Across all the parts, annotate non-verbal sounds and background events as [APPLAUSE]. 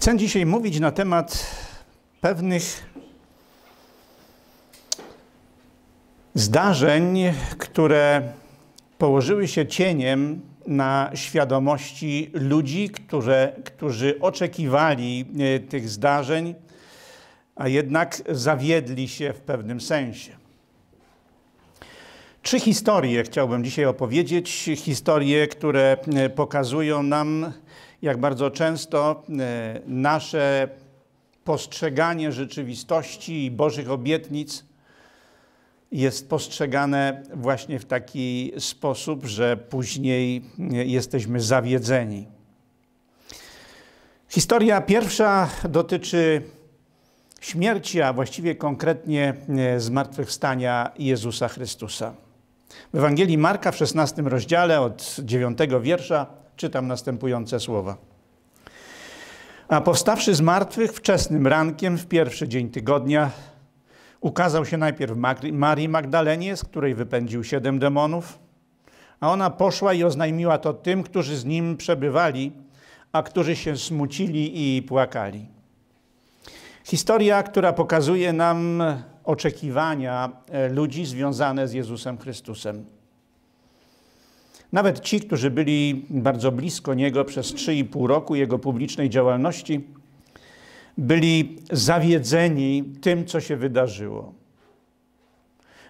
Chcę dzisiaj mówić na temat pewnych zdarzeń, które położyły się cieniem na świadomości ludzi, które, którzy oczekiwali e, tych zdarzeń, a jednak zawiedli się w pewnym sensie. Trzy historie chciałbym dzisiaj opowiedzieć, historie, które e, pokazują nam, jak bardzo często e, nasze postrzeganie rzeczywistości i Bożych obietnic jest postrzegane właśnie w taki sposób, że później e, jesteśmy zawiedzeni. Historia pierwsza dotyczy śmierci, a właściwie konkretnie e, zmartwychwstania Jezusa Chrystusa. W Ewangelii Marka w 16 rozdziale od 9 wiersza czytam następujące słowa. A powstawszy z martwych wczesnym rankiem w pierwszy dzień tygodnia, ukazał się najpierw Marii Magdalenie, z której wypędził siedem demonów, a ona poszła i oznajmiła to tym, którzy z nim przebywali, a którzy się smucili i płakali. Historia, która pokazuje nam oczekiwania e, ludzi związane z Jezusem Chrystusem. Nawet ci, którzy byli bardzo blisko niego przez 3,5 roku jego publicznej działalności, byli zawiedzeni tym, co się wydarzyło.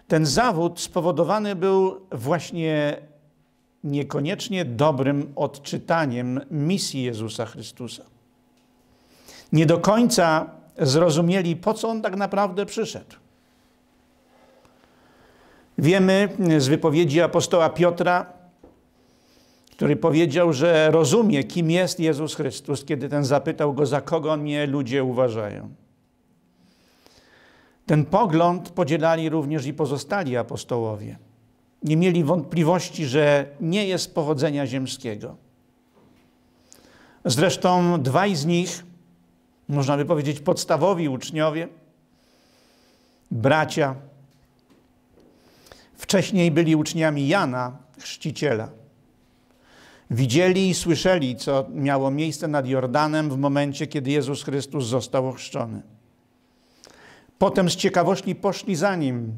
Ten zawód spowodowany był właśnie niekoniecznie dobrym odczytaniem misji Jezusa Chrystusa. Nie do końca zrozumieli, po co on tak naprawdę przyszedł. Wiemy z wypowiedzi apostoła Piotra, który powiedział, że rozumie, kim jest Jezus Chrystus, kiedy ten zapytał go, za kogo mnie ludzie uważają. Ten pogląd podzielali również i pozostali apostołowie. Nie mieli wątpliwości, że nie jest pochodzenia ziemskiego. Zresztą dwaj z nich, można by powiedzieć podstawowi uczniowie, bracia, wcześniej byli uczniami Jana, chrzciciela. Widzieli i słyszeli, co miało miejsce nad Jordanem w momencie, kiedy Jezus Chrystus został ochrzczony. Potem z ciekawości poszli za nim.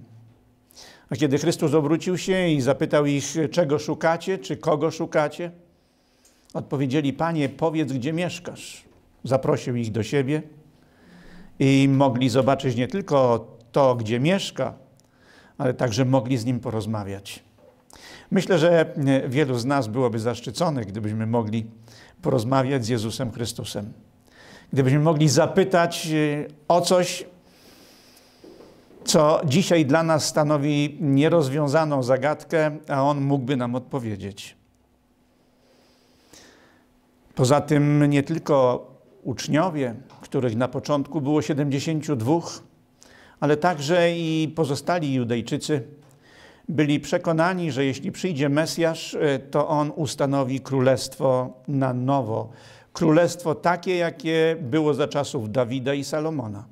A kiedy Chrystus obrócił się i zapytał ich, czego szukacie, czy kogo szukacie, odpowiedzieli: Panie, powiedz, gdzie mieszkasz. Zaprosił ich do siebie i mogli zobaczyć nie tylko to, gdzie mieszka, ale także mogli z nim porozmawiać. Myślę, że e, wielu z nas byłoby zaszczyconych, gdybyśmy mogli porozmawiać z Jezusem Chrystusem. Gdybyśmy mogli zapytać e, o coś, co dzisiaj dla nas stanowi nierozwiązaną zagadkę, a On mógłby nam odpowiedzieć. Poza tym nie tylko uczniowie, których na początku było 72, ale także i pozostali Judejczycy byli przekonani, że jeśli przyjdzie Mesjasz, e, to on ustanowi królestwo na nowo. Królestwo takie, jakie było za czasów Dawida i Salomona.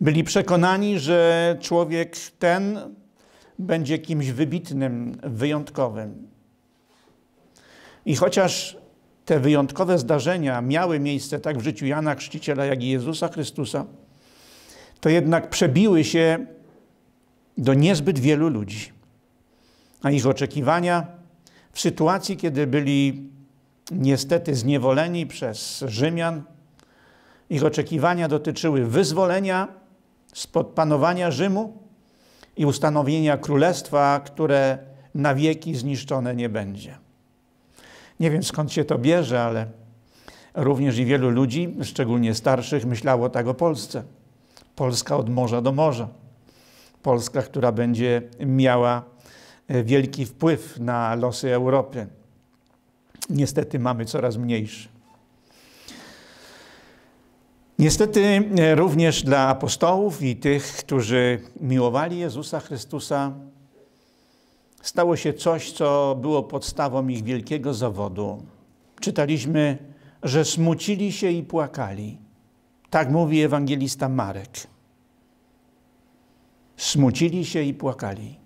Byli przekonani, że człowiek ten będzie kimś wybitnym, wyjątkowym. I chociaż te wyjątkowe zdarzenia miały miejsce tak w życiu Jana Chrzciciela, jak i Jezusa Chrystusa, to jednak przebiły się do niezbyt wielu ludzi, a ich oczekiwania w sytuacji, kiedy byli niestety zniewoleni przez Rzymian, ich oczekiwania dotyczyły wyzwolenia spod panowania Rzymu i ustanowienia królestwa, które na wieki zniszczone nie będzie. Nie wiem skąd się to bierze, ale również i wielu ludzi, szczególnie starszych, myślało tak o Polsce. Polska od morza do morza. Polska, która będzie miała e, wielki wpływ na losy Europy. Niestety mamy coraz mniejszy. Niestety e, również dla apostołów i tych, którzy miłowali Jezusa Chrystusa, stało się coś, co było podstawą ich wielkiego zawodu. Czytaliśmy, że smucili się i płakali. Tak mówi ewangelista Marek smucili się i płakali.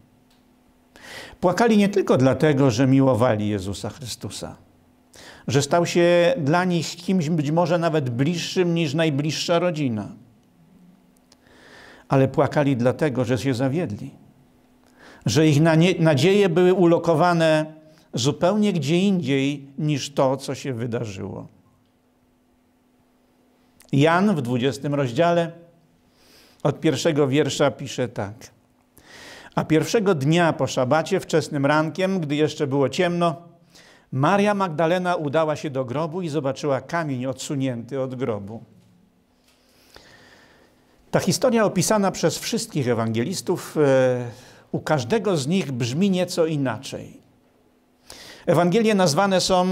Płakali nie tylko dlatego, że miłowali Jezusa Chrystusa, że stał się dla nich kimś być może nawet bliższym niż najbliższa rodzina, ale płakali dlatego, że się zawiedli, że ich nadzieje były ulokowane zupełnie gdzie indziej niż to, co się wydarzyło. Jan w 20 rozdziale od pierwszego wiersza pisze tak. A pierwszego dnia po szabacie, wczesnym rankiem, gdy jeszcze było ciemno, Maria Magdalena udała się do grobu i zobaczyła kamień odsunięty od grobu. Ta historia opisana przez wszystkich ewangelistów, e, u każdego z nich brzmi nieco inaczej. Ewangelie nazwane są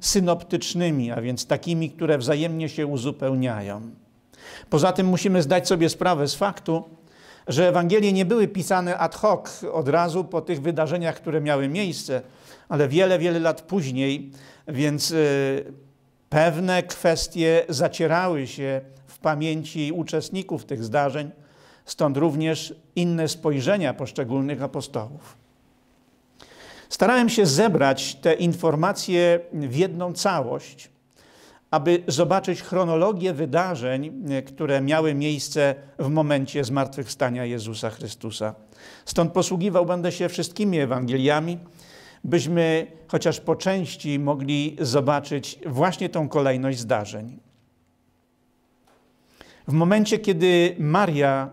synoptycznymi, a więc takimi, które wzajemnie się uzupełniają. Poza tym musimy zdać sobie sprawę z faktu, że Ewangelie nie były pisane ad hoc od razu po tych wydarzeniach, które miały miejsce, ale wiele, wiele lat później, więc y, pewne kwestie zacierały się w pamięci uczestników tych zdarzeń, stąd również inne spojrzenia poszczególnych apostołów. Starałem się zebrać te informacje w jedną całość, aby zobaczyć chronologię wydarzeń, e, które miały miejsce w momencie zmartwychwstania Jezusa Chrystusa. Stąd posługiwał będę się wszystkimi Ewangeliami, byśmy chociaż po części mogli zobaczyć właśnie tą kolejność zdarzeń. W momencie, kiedy Maria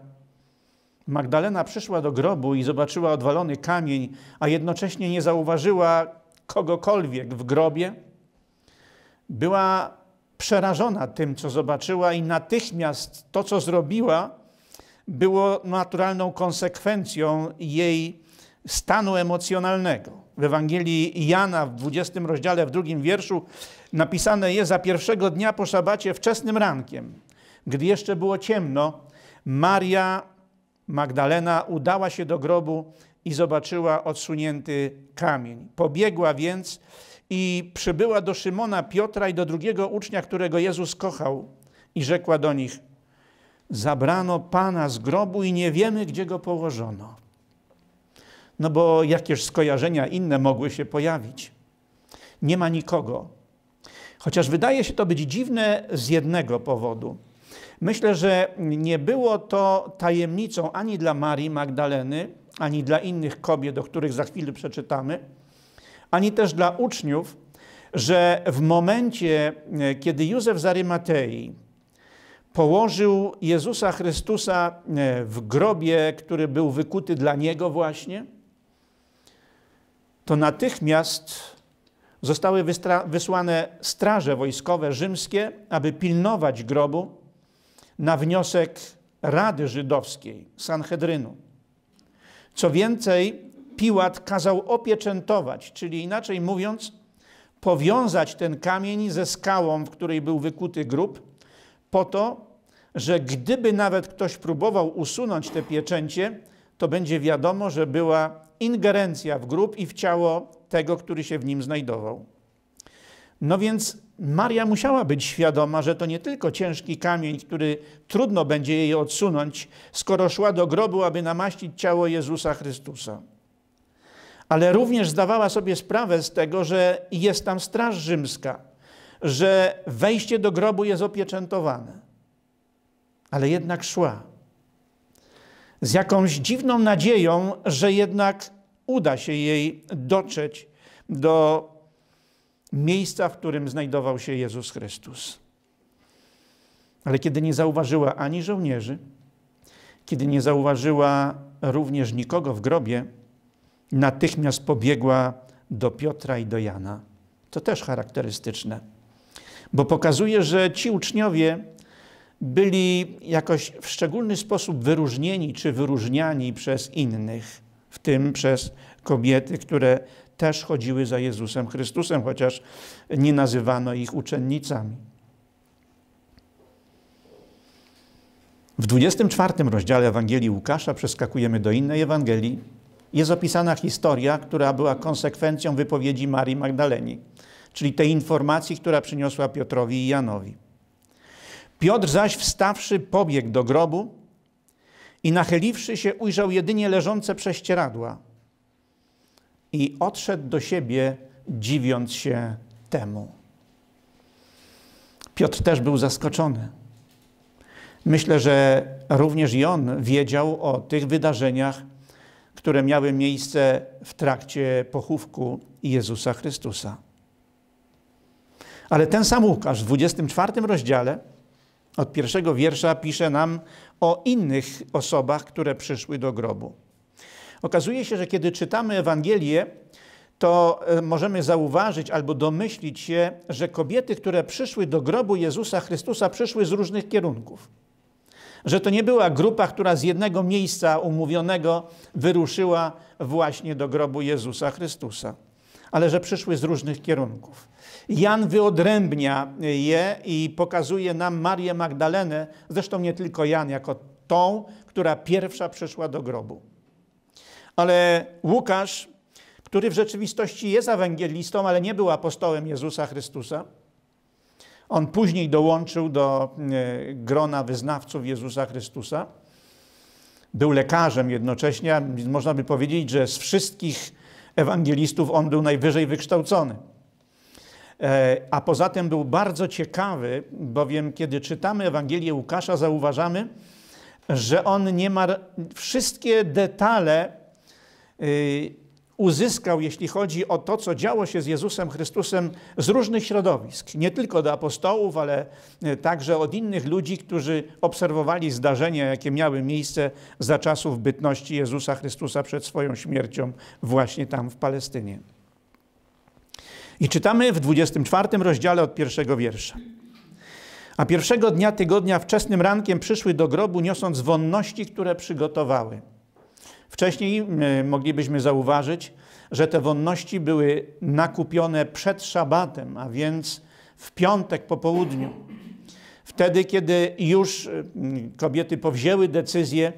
Magdalena przyszła do grobu i zobaczyła odwalony kamień, a jednocześnie nie zauważyła kogokolwiek w grobie, była przerażona tym, co zobaczyła, i natychmiast to, co zrobiła, było naturalną konsekwencją jej stanu emocjonalnego. W Ewangelii Jana w 20 rozdziale, w drugim wierszu napisane jest: Za pierwszego dnia po szabacie, wczesnym rankiem, gdy jeszcze było ciemno, Maria Magdalena udała się do grobu i zobaczyła odsunięty kamień. Pobiegła więc i przybyła do Szymona, Piotra i do drugiego ucznia, którego Jezus kochał i rzekła do nich, zabrano Pana z grobu i nie wiemy, gdzie go położono. No bo jakież skojarzenia inne mogły się pojawić. Nie ma nikogo. Chociaż wydaje się to być dziwne z jednego powodu. Myślę, że nie było to tajemnicą ani dla Marii Magdaleny, ani dla innych kobiet, o których za chwilę przeczytamy, ani też dla uczniów, że w momencie, e, kiedy Józef z Arymatei położył Jezusa Chrystusa e, w grobie, który był wykuty dla niego właśnie, to natychmiast zostały wysłane straże wojskowe rzymskie, aby pilnować grobu na wniosek Rady Żydowskiej, Sanhedrynu. Co więcej, Piłat kazał opieczętować, czyli inaczej mówiąc, powiązać ten kamień ze skałą, w której był wykuty grób, po to, że gdyby nawet ktoś próbował usunąć te pieczęcie, to będzie wiadomo, że była ingerencja w grób i w ciało tego, który się w nim znajdował. No więc Maria musiała być świadoma, że to nie tylko ciężki kamień, który trudno będzie jej odsunąć, skoro szła do grobu, aby namaścić ciało Jezusa Chrystusa ale również zdawała sobie sprawę z tego, że jest tam Straż Rzymska, że wejście do grobu jest opieczętowane. Ale jednak szła. Z jakąś dziwną nadzieją, że jednak uda się jej dotrzeć do miejsca, w którym znajdował się Jezus Chrystus. Ale kiedy nie zauważyła ani żołnierzy, kiedy nie zauważyła również nikogo w grobie, natychmiast pobiegła do Piotra i do Jana. To też charakterystyczne, bo pokazuje, że ci uczniowie byli jakoś w szczególny sposób wyróżnieni czy wyróżniani przez innych, w tym przez kobiety, które też chodziły za Jezusem Chrystusem, chociaż nie nazywano ich uczennicami. W 24 rozdziale Ewangelii Łukasza przeskakujemy do innej Ewangelii, jest opisana historia, która była konsekwencją wypowiedzi Marii Magdaleni, czyli tej informacji, która przyniosła Piotrowi i Janowi. Piotr zaś wstawszy pobiegł do grobu i nachyliwszy się ujrzał jedynie leżące prześcieradła i odszedł do siebie, dziwiąc się temu. Piotr też był zaskoczony. Myślę, że również i on wiedział o tych wydarzeniach które miały miejsce w trakcie pochówku Jezusa Chrystusa. Ale ten sam Łukasz w 24 rozdziale od pierwszego wiersza pisze nam o innych osobach, które przyszły do grobu. Okazuje się, że kiedy czytamy Ewangelię, to e, możemy zauważyć albo domyślić się, że kobiety, które przyszły do grobu Jezusa Chrystusa, przyszły z różnych kierunków że to nie była grupa, która z jednego miejsca umówionego wyruszyła właśnie do grobu Jezusa Chrystusa, ale że przyszły z różnych kierunków. Jan wyodrębnia je i pokazuje nam Marię Magdalenę, zresztą nie tylko Jan, jako tą, która pierwsza przyszła do grobu. Ale Łukasz, który w rzeczywistości jest ewangelistą, ale nie był apostołem Jezusa Chrystusa, on później dołączył do e, grona wyznawców Jezusa Chrystusa. Był lekarzem jednocześnie, można by powiedzieć, że z wszystkich ewangelistów on był najwyżej wykształcony. E, a poza tym był bardzo ciekawy, bowiem kiedy czytamy Ewangelię Łukasza, zauważamy, że on niemal wszystkie detale y, uzyskał, jeśli chodzi o to, co działo się z Jezusem Chrystusem z różnych środowisk, nie tylko od apostołów, ale e, także od innych ludzi, którzy obserwowali zdarzenia, jakie miały miejsce za czasów bytności Jezusa Chrystusa przed swoją śmiercią właśnie tam w Palestynie. I czytamy w 24 rozdziale od pierwszego wiersza. A pierwszego dnia tygodnia wczesnym rankiem przyszły do grobu, niosąc wonności, które przygotowały. Wcześniej e, moglibyśmy zauważyć, że te wonności były nakupione przed szabatem, a więc w piątek po południu. Wtedy, kiedy już e, kobiety powzięły decyzję,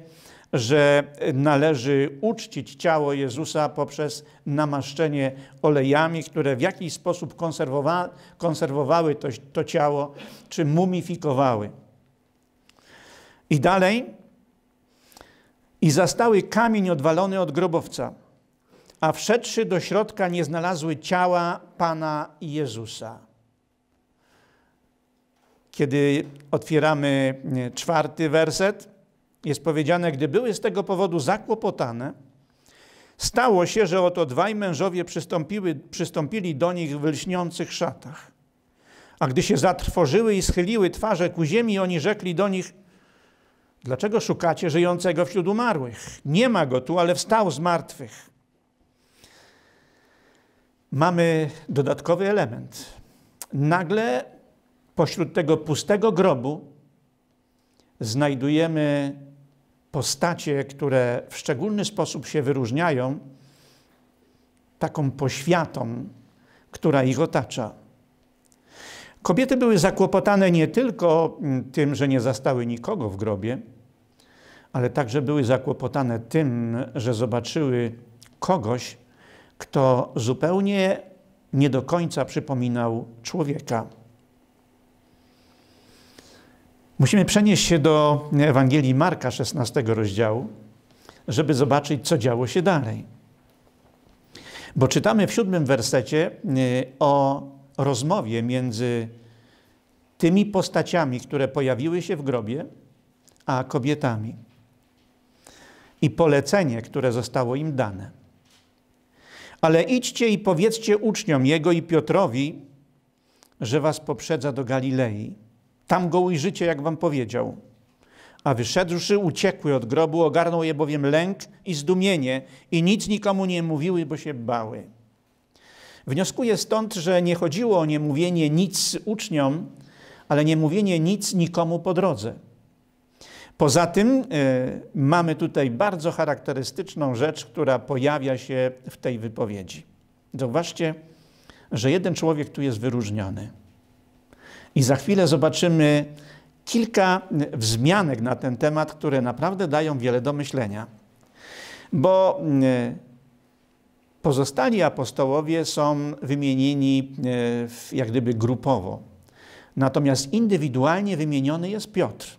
że należy uczcić ciało Jezusa poprzez namaszczenie olejami, które w jakiś sposób konserwowa konserwowały to, to ciało, czy mumifikowały. I dalej i zastały kamień odwalony od grobowca, a wszedłszy do środka nie znalazły ciała Pana Jezusa. Kiedy otwieramy czwarty werset, jest powiedziane, gdy były z tego powodu zakłopotane, stało się, że oto dwaj mężowie przystąpili do nich w lśniących szatach. A gdy się zatrwożyły i schyliły twarze ku ziemi, oni rzekli do nich – Dlaczego szukacie żyjącego wśród umarłych? Nie ma go tu, ale wstał z martwych. Mamy dodatkowy element. Nagle pośród tego pustego grobu znajdujemy postacie, które w szczególny sposób się wyróżniają taką poświatą, która ich otacza. Kobiety były zakłopotane nie tylko mm, tym, że nie zastały nikogo w grobie, ale także były zakłopotane tym, że zobaczyły kogoś, kto zupełnie nie do końca przypominał człowieka. Musimy przenieść się do Ewangelii Marka, 16 rozdziału, żeby zobaczyć, co działo się dalej. Bo czytamy w siódmym wersecie y, o rozmowie między tymi postaciami, które pojawiły się w grobie, a kobietami. I polecenie, które zostało im dane. Ale idźcie i powiedzcie uczniom jego i Piotrowi, że was poprzedza do Galilei. Tam go ujrzycie, jak wam powiedział. A wyszedłszy, uciekły od grobu, ogarnął je bowiem lęk i zdumienie, i nic nikomu nie mówiły, bo się bały. Wnioskuję stąd, że nie chodziło o nie mówienie nic uczniom, ale nie mówienie nic nikomu po drodze. Poza tym y, mamy tutaj bardzo charakterystyczną rzecz, która pojawia się w tej wypowiedzi. Zauważcie, że jeden człowiek tu jest wyróżniony. I za chwilę zobaczymy kilka y, wzmianek na ten temat, które naprawdę dają wiele do myślenia. Bo y, Pozostali apostołowie są wymienieni e, jak gdyby grupowo. Natomiast indywidualnie wymieniony jest Piotr.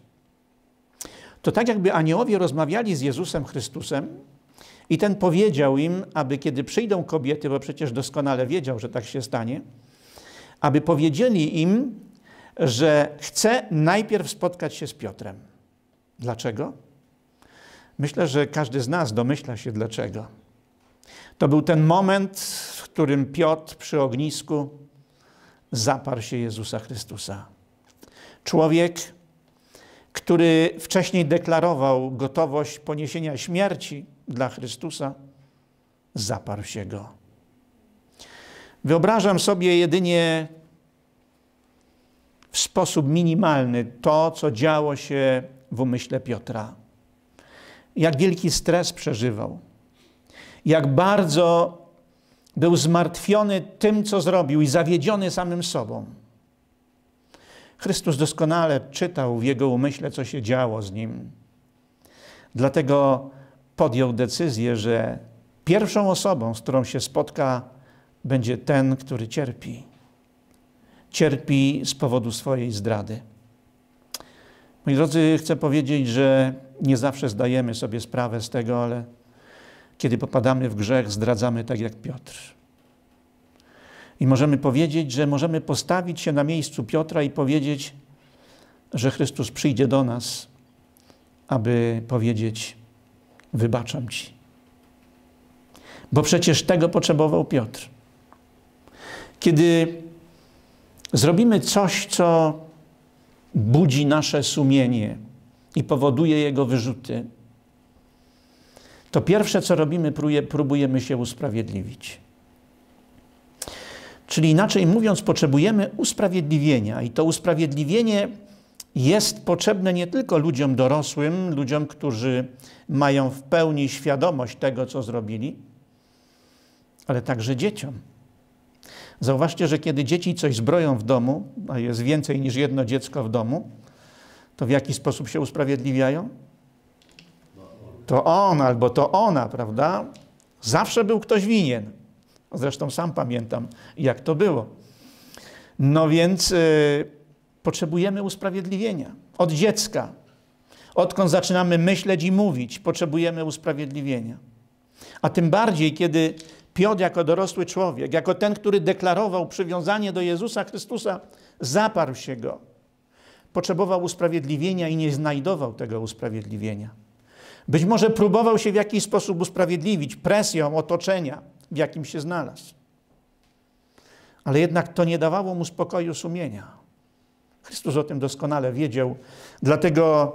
To tak jakby aniołowie rozmawiali z Jezusem Chrystusem i ten powiedział im, aby kiedy przyjdą kobiety, bo przecież doskonale wiedział, że tak się stanie, aby powiedzieli im, że chce najpierw spotkać się z Piotrem. Dlaczego? Myślę, że każdy z nas domyśla się dlaczego. To był ten moment, w którym Piotr przy ognisku zaparł się Jezusa Chrystusa. Człowiek, który wcześniej deklarował gotowość poniesienia śmierci dla Chrystusa, zaparł się go. Wyobrażam sobie jedynie w sposób minimalny to, co działo się w umyśle Piotra. Jak wielki stres przeżywał jak bardzo był zmartwiony tym, co zrobił i zawiedziony samym sobą. Chrystus doskonale czytał w jego umyśle, co się działo z nim. Dlatego podjął decyzję, że pierwszą osobą, z którą się spotka, będzie ten, który cierpi. Cierpi z powodu swojej zdrady. Moi drodzy, chcę powiedzieć, że nie zawsze zdajemy sobie sprawę z tego, ale kiedy popadamy w grzech, zdradzamy tak jak Piotr. I możemy powiedzieć, że możemy postawić się na miejscu Piotra i powiedzieć, że Chrystus przyjdzie do nas, aby powiedzieć: Wybaczam ci. Bo przecież tego potrzebował Piotr. Kiedy zrobimy coś, co budzi nasze sumienie i powoduje jego wyrzuty, to pierwsze, co robimy, próbujemy się usprawiedliwić. Czyli inaczej mówiąc, potrzebujemy usprawiedliwienia, i to usprawiedliwienie jest potrzebne nie tylko ludziom dorosłym, ludziom, którzy mają w pełni świadomość tego, co zrobili, ale także dzieciom. Zauważcie, że kiedy dzieci coś zbroją w domu, a jest więcej niż jedno dziecko w domu, to w jaki sposób się usprawiedliwiają? to on albo to ona, prawda? Zawsze był ktoś winien. Zresztą sam pamiętam, jak to było. No więc y, potrzebujemy usprawiedliwienia od dziecka. Odkąd zaczynamy myśleć i mówić, potrzebujemy usprawiedliwienia. A tym bardziej, kiedy Piotr jako dorosły człowiek, jako ten, który deklarował przywiązanie do Jezusa Chrystusa, zaparł się go. Potrzebował usprawiedliwienia i nie znajdował tego usprawiedliwienia. Być może próbował się w jakiś sposób usprawiedliwić presją otoczenia, w jakim się znalazł. Ale jednak to nie dawało mu spokoju sumienia. Chrystus o tym doskonale wiedział, dlatego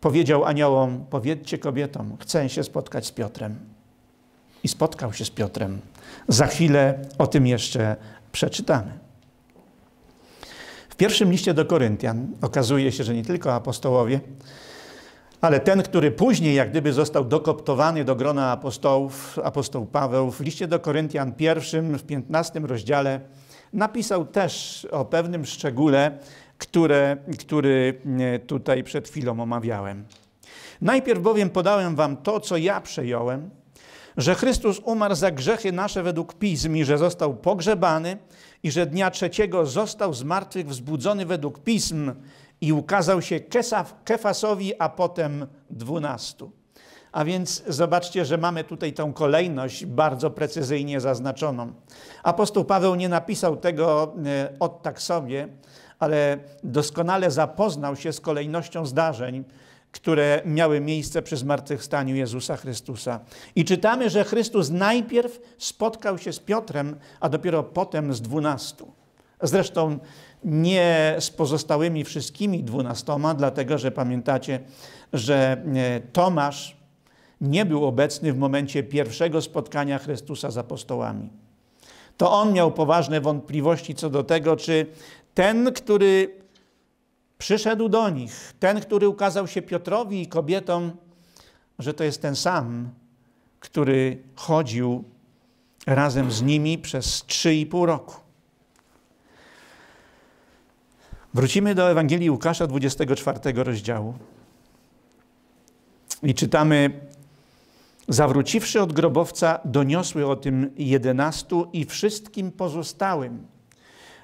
powiedział aniołom: Powiedzcie kobietom, chcę się spotkać z Piotrem. I spotkał się z Piotrem. Za chwilę o tym jeszcze przeczytamy. W pierwszym liście do Koryntian okazuje się, że nie tylko apostołowie, ale ten, który później jak gdyby został dokoptowany do grona apostołów, apostoł Paweł w liście do Koryntian I w 15 rozdziale napisał też o pewnym szczególe, które, który e, tutaj przed chwilą omawiałem. Najpierw bowiem podałem wam to, co ja przejąłem, że Chrystus umarł za grzechy nasze według pism i że został pogrzebany i że dnia trzeciego został z martwych wzbudzony według pism, i ukazał się Kefasowi, a potem dwunastu. A więc zobaczcie, że mamy tutaj tą kolejność bardzo precyzyjnie zaznaczoną. Apostoł Paweł nie napisał tego e, od tak sobie, ale doskonale zapoznał się z kolejnością zdarzeń, które miały miejsce przy zmartwychwstaniu Jezusa Chrystusa. I czytamy, że Chrystus najpierw spotkał się z Piotrem, a dopiero potem z dwunastu. Zresztą nie z pozostałymi wszystkimi dwunastoma, dlatego że pamiętacie, że e, Tomasz nie był obecny w momencie pierwszego spotkania Chrystusa z apostołami. To on miał poważne wątpliwości co do tego, czy ten, który przyszedł do nich, ten, który ukazał się Piotrowi i kobietom, że to jest ten sam, który chodził razem z nimi przez trzy i pół roku. Wrócimy do Ewangelii Łukasza, 24 rozdziału. I czytamy, zawróciwszy od grobowca, doniosły o tym jedenastu i wszystkim pozostałym.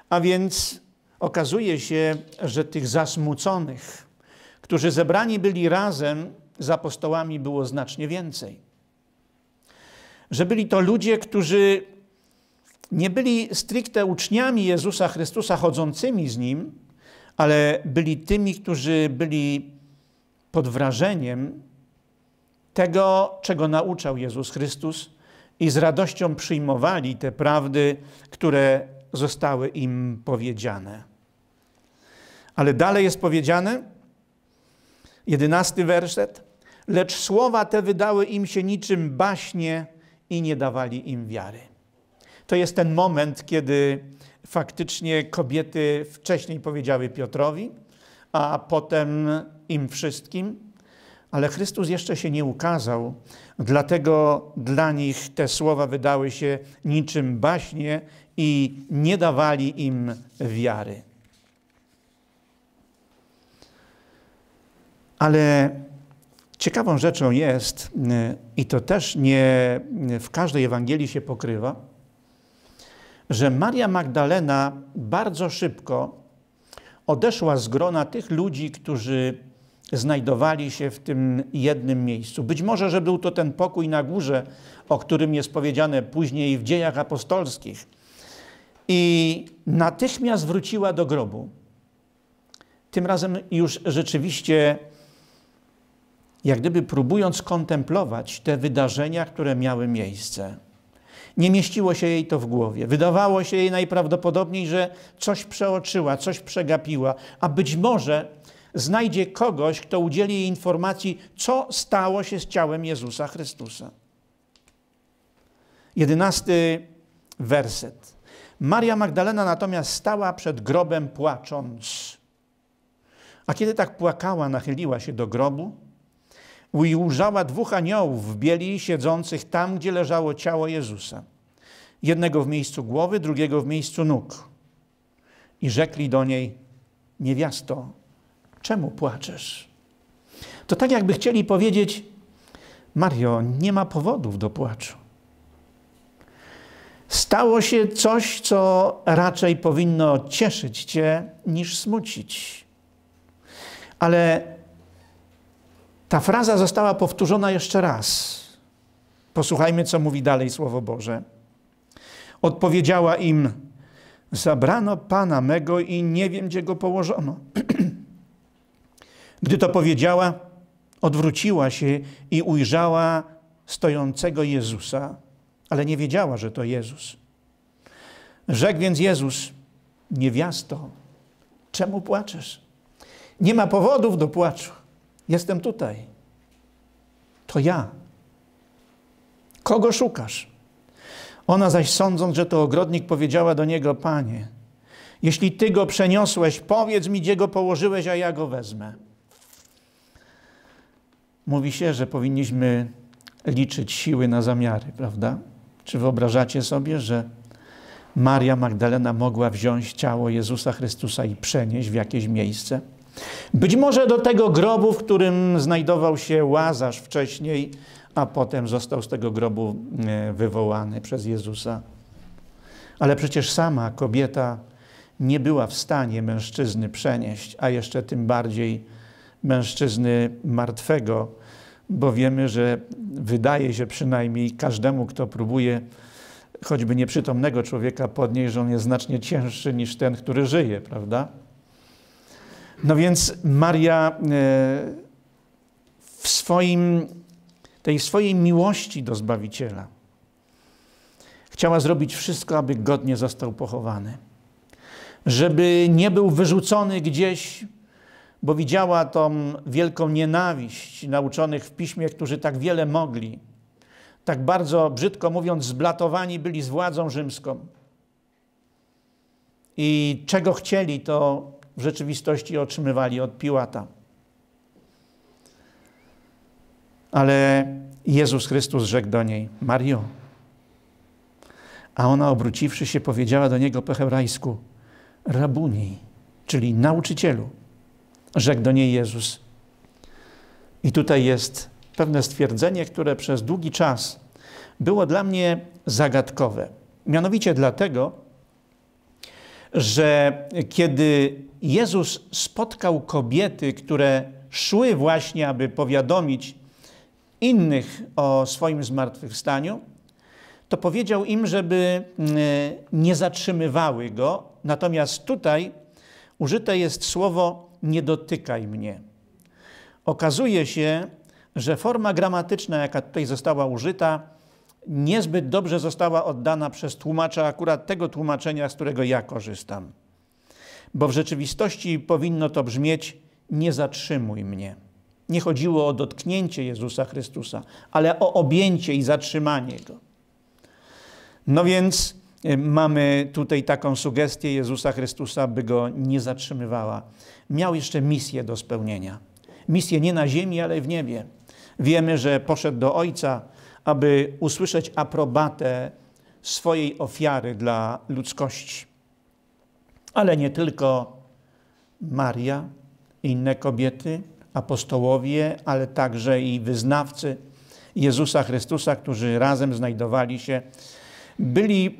A więc okazuje się, że tych zasmuconych, którzy zebrani byli razem z apostołami, było znacznie więcej. Że byli to ludzie, którzy nie byli stricte uczniami Jezusa Chrystusa chodzącymi z Nim, ale byli tymi, którzy byli pod wrażeniem tego, czego nauczał Jezus Chrystus i z radością przyjmowali te prawdy, które zostały im powiedziane. Ale dalej jest powiedziane, jedenasty werset, lecz słowa te wydały im się niczym baśnie i nie dawali im wiary. To jest ten moment, kiedy faktycznie kobiety wcześniej powiedziały Piotrowi, a potem im wszystkim. Ale Chrystus jeszcze się nie ukazał, dlatego dla nich te słowa wydały się niczym baśnie i nie dawali im wiary. Ale ciekawą rzeczą jest, y, i to też nie w każdej Ewangelii się pokrywa, że Maria Magdalena bardzo szybko odeszła z grona tych ludzi, którzy znajdowali się w tym jednym miejscu. Być może, że był to ten pokój na górze, o którym jest powiedziane później w dziejach apostolskich. I natychmiast wróciła do grobu. Tym razem już rzeczywiście, jak gdyby próbując kontemplować te wydarzenia, które miały miejsce. Nie mieściło się jej to w głowie. Wydawało się jej najprawdopodobniej, że coś przeoczyła, coś przegapiła, a być może znajdzie kogoś, kto udzieli jej informacji, co stało się z ciałem Jezusa Chrystusa. Jedenasty werset. Maria Magdalena natomiast stała przed grobem płacząc. A kiedy tak płakała, nachyliła się do grobu i ujrzała dwóch aniołów w bieli siedzących tam, gdzie leżało ciało Jezusa. Jednego w miejscu głowy, drugiego w miejscu nóg. I rzekli do niej, niewiasto, czemu płaczesz? To tak jakby chcieli powiedzieć, Mario, nie ma powodów do płaczu. Stało się coś, co raczej powinno cieszyć cię niż smucić. Ale ta fraza została powtórzona jeszcze raz. Posłuchajmy, co mówi dalej Słowo Boże. Odpowiedziała im: Zabrano pana mego i nie wiem, gdzie go położono. [CLEARS THROAT] Gdy to powiedziała, odwróciła się i ujrzała stojącego Jezusa, ale nie wiedziała, że to Jezus. Rzekł więc Jezus: Niewiasto, czemu płaczesz? Nie ma powodów do płaczu. Jestem tutaj. To ja. Kogo szukasz? Ona zaś sądząc, że to ogrodnik, powiedziała do niego, Panie, jeśli Ty go przeniosłeś, powiedz mi, gdzie go położyłeś, a ja go wezmę. Mówi się, że powinniśmy liczyć siły na zamiary, prawda? Czy wyobrażacie sobie, że Maria Magdalena mogła wziąć ciało Jezusa Chrystusa i przenieść w jakieś miejsce? Być może do tego grobu, w którym znajdował się Łazarz wcześniej, a potem został z tego grobu e, wywołany przez Jezusa. Ale przecież sama kobieta nie była w stanie mężczyzny przenieść, a jeszcze tym bardziej mężczyzny martwego, bo wiemy, że wydaje się przynajmniej każdemu, kto próbuje choćby nieprzytomnego człowieka podnieść, że on jest znacznie cięższy niż ten, który żyje, prawda? No więc Maria e, w swoim, tej swojej miłości do Zbawiciela chciała zrobić wszystko, aby godnie został pochowany. Żeby nie był wyrzucony gdzieś, bo widziała tą wielką nienawiść nauczonych w piśmie, którzy tak wiele mogli. Tak bardzo, brzydko mówiąc, zblatowani byli z władzą rzymską. I czego chcieli, to w rzeczywistości otrzymywali od Piłata. Ale Jezus Chrystus rzekł do niej: Mario. A ona obróciwszy się, powiedziała do niego po hebrajsku: Rabuni, czyli nauczycielu. Rzekł do niej Jezus. I tutaj jest pewne stwierdzenie, które przez długi czas było dla mnie zagadkowe. Mianowicie dlatego, że kiedy Jezus spotkał kobiety, które szły właśnie, aby powiadomić innych o swoim zmartwychwstaniu, to powiedział im, żeby mm, nie zatrzymywały go. Natomiast tutaj użyte jest słowo nie dotykaj mnie. Okazuje się, że forma gramatyczna, jaka tutaj została użyta, niezbyt dobrze została oddana przez tłumacza akurat tego tłumaczenia, z którego ja korzystam. Bo w rzeczywistości powinno to brzmieć: Nie zatrzymuj mnie. Nie chodziło o dotknięcie Jezusa Chrystusa, ale o objęcie i zatrzymanie go. No więc y, mamy tutaj taką sugestię Jezusa Chrystusa, by go nie zatrzymywała. Miał jeszcze misję do spełnienia. Misję nie na ziemi, ale w niebie. Wiemy, że poszedł do Ojca aby usłyszeć aprobatę swojej ofiary dla ludzkości. Ale nie tylko Maria, inne kobiety, apostołowie, ale także i wyznawcy Jezusa Chrystusa, którzy razem znajdowali się, byli e,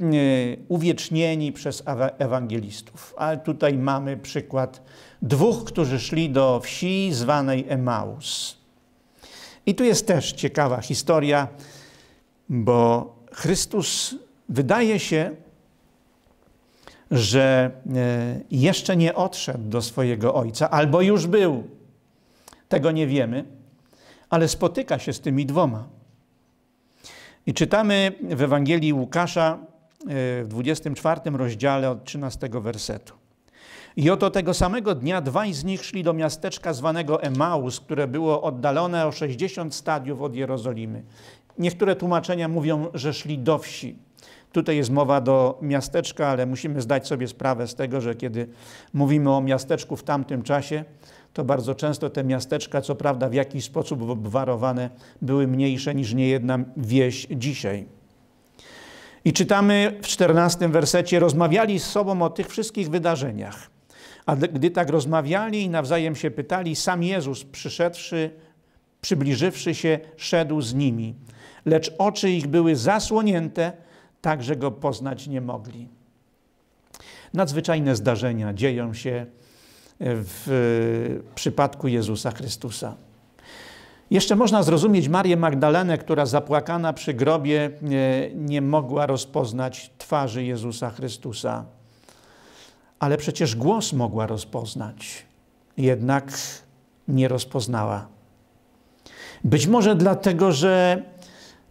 uwiecznieni przez ewangelistów. Ale tutaj mamy przykład dwóch, którzy szli do wsi zwanej Emaus. I tu jest też ciekawa historia, bo Chrystus wydaje się, że e, jeszcze nie odszedł do swojego Ojca, albo już był. Tego nie wiemy, ale spotyka się z tymi dwoma. I czytamy w Ewangelii Łukasza e, w 24 rozdziale od 13 wersetu. I oto tego samego dnia dwaj z nich szli do miasteczka zwanego Emaus, które było oddalone o 60 stadiów od Jerozolimy. Niektóre tłumaczenia mówią, że szli do wsi. Tutaj jest mowa do miasteczka, ale musimy zdać sobie sprawę z tego, że kiedy mówimy o miasteczku w tamtym czasie, to bardzo często te miasteczka, co prawda w jakiś sposób obwarowane, były mniejsze niż niejedna wieś dzisiaj. I czytamy w czternastym wersecie, rozmawiali z sobą o tych wszystkich wydarzeniach. A gdy tak rozmawiali i nawzajem się pytali, sam Jezus przyszedłszy, przybliżywszy się, szedł z nimi lecz oczy ich były zasłonięte, tak że go poznać nie mogli. Nadzwyczajne zdarzenia dzieją się e, w e, przypadku Jezusa Chrystusa. Jeszcze można zrozumieć Marię Magdalenę, która zapłakana przy grobie e, nie mogła rozpoznać twarzy Jezusa Chrystusa. Ale przecież głos mogła rozpoznać, jednak nie rozpoznała. Być może dlatego, że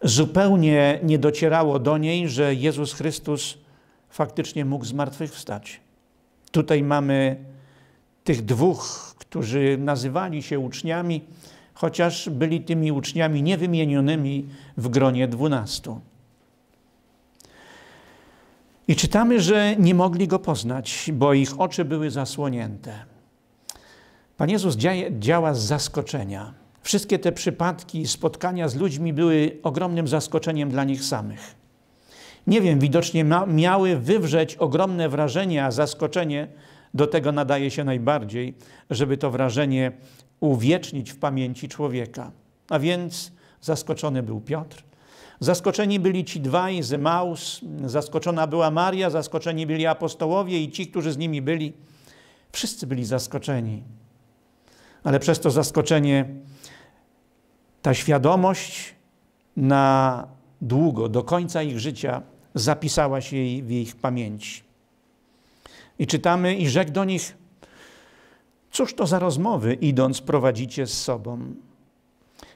zupełnie nie docierało do niej, że Jezus Chrystus faktycznie mógł zmartwychwstać. Tutaj mamy tych dwóch, którzy nazywali się uczniami, chociaż byli tymi uczniami niewymienionymi w gronie dwunastu. I czytamy, że nie mogli go poznać, bo ich oczy były zasłonięte. Pan Jezus dzia działa z zaskoczenia. Wszystkie te przypadki, spotkania z ludźmi były ogromnym zaskoczeniem dla nich samych. Nie wiem, widocznie miały wywrzeć ogromne wrażenie, a zaskoczenie do tego nadaje się najbardziej, żeby to wrażenie uwiecznić w pamięci człowieka. A więc zaskoczony był Piotr, zaskoczeni byli ci dwaj z Maus, zaskoczona była Maria, zaskoczeni byli apostołowie i ci, którzy z nimi byli. Wszyscy byli zaskoczeni. Ale przez to zaskoczenie ta świadomość na długo, do końca ich życia, zapisała się w ich pamięci. I czytamy, i rzekł do nich, cóż to za rozmowy, idąc prowadzicie z sobą?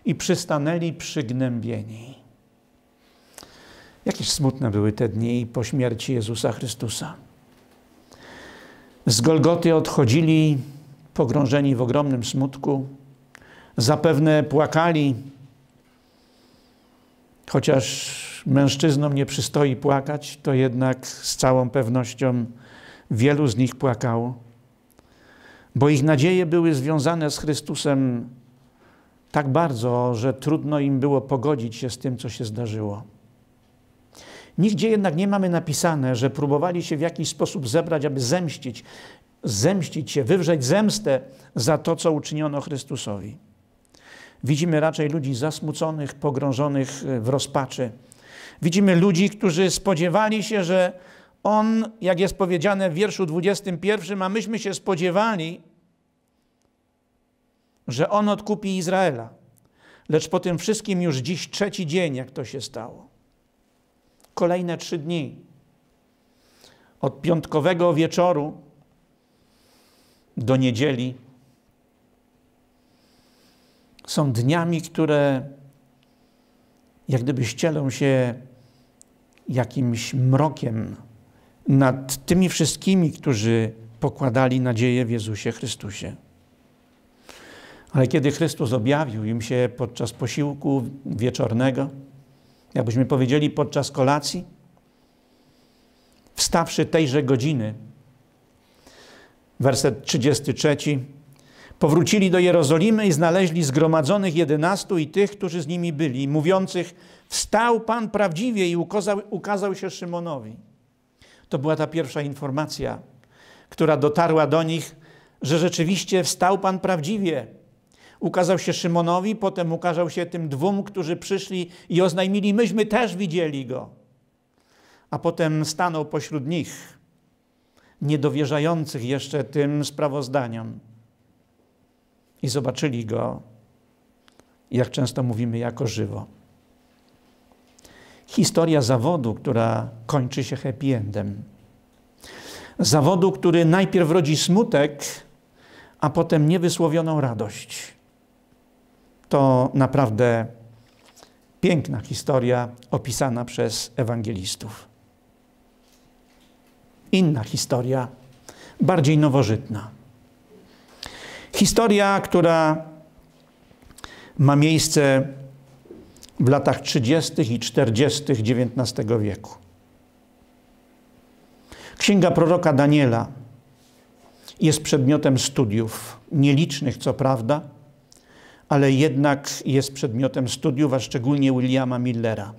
I przystanęli przygnębieni. Jakież smutne były te dni po śmierci Jezusa Chrystusa. Z Golgoty odchodzili pogrążeni w ogromnym smutku, Zapewne płakali, chociaż mężczyznom nie przystoi płakać, to jednak z całą pewnością wielu z nich płakało, bo ich nadzieje były związane z Chrystusem tak bardzo, że trudno im było pogodzić się z tym, co się zdarzyło. Nigdzie jednak nie mamy napisane, że próbowali się w jakiś sposób zebrać, aby zemścić, zemścić się, wywrzeć zemstę za to, co uczyniono Chrystusowi. Widzimy raczej ludzi zasmuconych, pogrążonych e, w rozpaczy. Widzimy ludzi, którzy spodziewali się, że on, jak jest powiedziane w wierszu 21, a myśmy się spodziewali, że on odkupi Izraela. Lecz po tym wszystkim już dziś trzeci dzień, jak to się stało. Kolejne trzy dni. Od piątkowego wieczoru do niedzieli są dniami, które jak gdyby ścielą się jakimś mrokiem nad tymi wszystkimi, którzy pokładali nadzieję w Jezusie Chrystusie. Ale kiedy Chrystus objawił im się podczas posiłku wieczornego, jakbyśmy powiedzieli podczas kolacji, wstawszy tejże godziny, werset 33, Powrócili do Jerozolimy i znaleźli zgromadzonych jedenastu i tych, którzy z nimi byli, mówiących: Wstał Pan prawdziwie i ukazał, ukazał się Szymonowi. To była ta pierwsza informacja, która dotarła do nich, że rzeczywiście wstał Pan prawdziwie. Ukazał się Szymonowi, potem ukazał się tym dwóm, którzy przyszli i oznajmili: Myśmy też widzieli go. A potem stanął pośród nich, niedowierzających jeszcze tym sprawozdaniom i zobaczyli go, jak często mówimy, jako żywo. Historia zawodu, która kończy się happy endem. Zawodu, który najpierw rodzi smutek, a potem niewysłowioną radość. To naprawdę piękna historia opisana przez ewangelistów. Inna historia, bardziej nowożytna. Historia, która ma miejsce w latach 30. i 40. XIX wieku. Księga proroka Daniela jest przedmiotem studiów, nielicznych co prawda, ale jednak jest przedmiotem studiów, a szczególnie Williama Millera.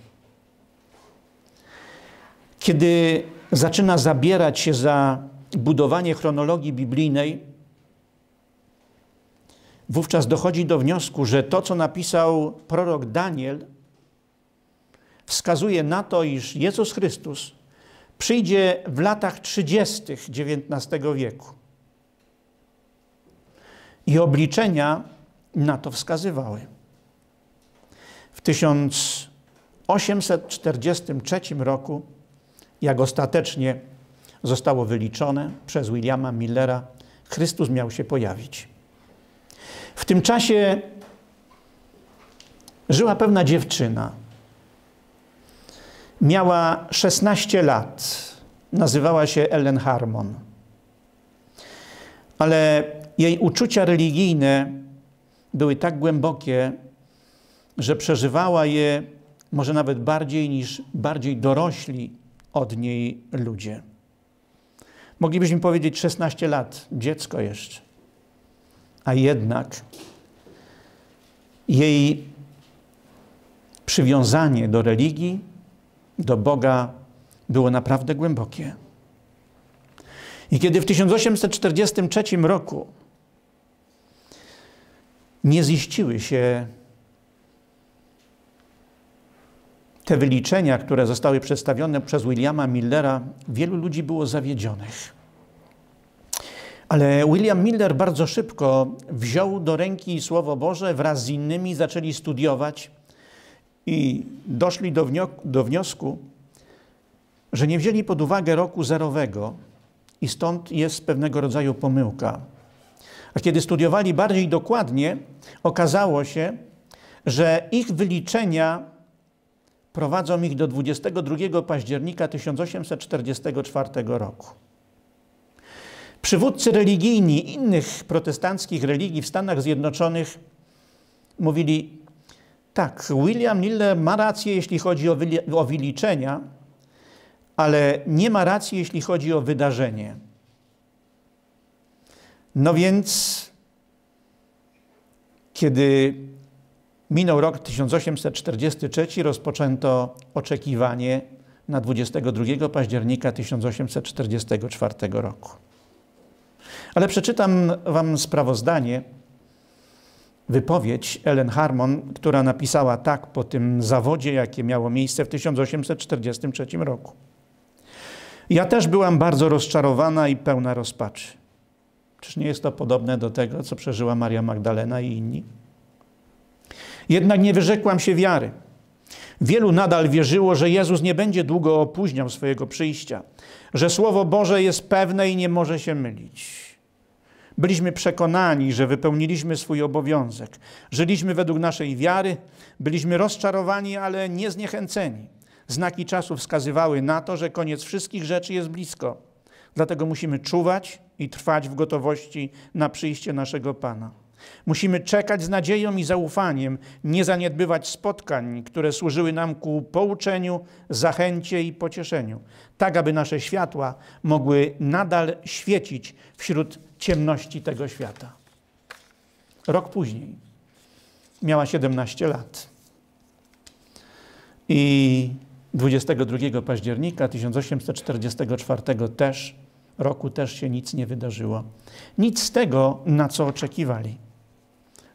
Kiedy zaczyna zabierać się za budowanie chronologii biblijnej, wówczas dochodzi do wniosku, że to, co napisał prorok Daniel, wskazuje na to, iż Jezus Chrystus przyjdzie w latach 30. XIX wieku. I obliczenia na to wskazywały. W 1843 roku, jak ostatecznie zostało wyliczone przez Williama Millera, Chrystus miał się pojawić. W tym czasie żyła pewna dziewczyna. Miała 16 lat. Nazywała się Ellen Harmon. Ale jej uczucia religijne były tak głębokie, że przeżywała je może nawet bardziej niż bardziej dorośli od niej ludzie. Moglibyśmy powiedzieć 16 lat, dziecko jeszcze a jednak jej przywiązanie do religii, do Boga było naprawdę głębokie. I kiedy w 1843 roku nie ziściły się te wyliczenia, które zostały przedstawione przez Williama Millera, wielu ludzi było zawiedzionych. Ale William Miller bardzo szybko wziął do ręki Słowo Boże, wraz z innymi zaczęli studiować i doszli do, do wniosku, że nie wzięli pod uwagę roku zerowego i stąd jest pewnego rodzaju pomyłka. A kiedy studiowali bardziej dokładnie, okazało się, że ich wyliczenia prowadzą ich do 22 października 1844 roku. Przywódcy religijni innych protestanckich religii w Stanach Zjednoczonych mówili, tak, William Miller ma rację, jeśli chodzi o, o wyliczenia, ale nie ma racji, jeśli chodzi o wydarzenie. No więc, kiedy minął rok 1843, rozpoczęto oczekiwanie na 22 października 1844 roku. Ale przeczytam wam sprawozdanie, wypowiedź Ellen Harmon, która napisała tak po tym zawodzie, jakie miało miejsce w 1843 roku. Ja też byłam bardzo rozczarowana i pełna rozpaczy. Czyż nie jest to podobne do tego, co przeżyła Maria Magdalena i inni? Jednak nie wyrzekłam się wiary. Wielu nadal wierzyło, że Jezus nie będzie długo opóźniał swojego przyjścia, że Słowo Boże jest pewne i nie może się mylić. Byliśmy przekonani, że wypełniliśmy swój obowiązek. Żyliśmy według naszej wiary, byliśmy rozczarowani, ale nie zniechęceni. Znaki czasu wskazywały na to, że koniec wszystkich rzeczy jest blisko. Dlatego musimy czuwać i trwać w gotowości na przyjście naszego Pana. Musimy czekać z nadzieją i zaufaniem, nie zaniedbywać spotkań, które służyły nam ku pouczeniu, zachęcie i pocieszeniu, tak aby nasze światła mogły nadal świecić wśród ciemności tego świata. Rok później miała 17 lat i 22 października 1844 też roku też się nic nie wydarzyło. Nic z tego, na co oczekiwali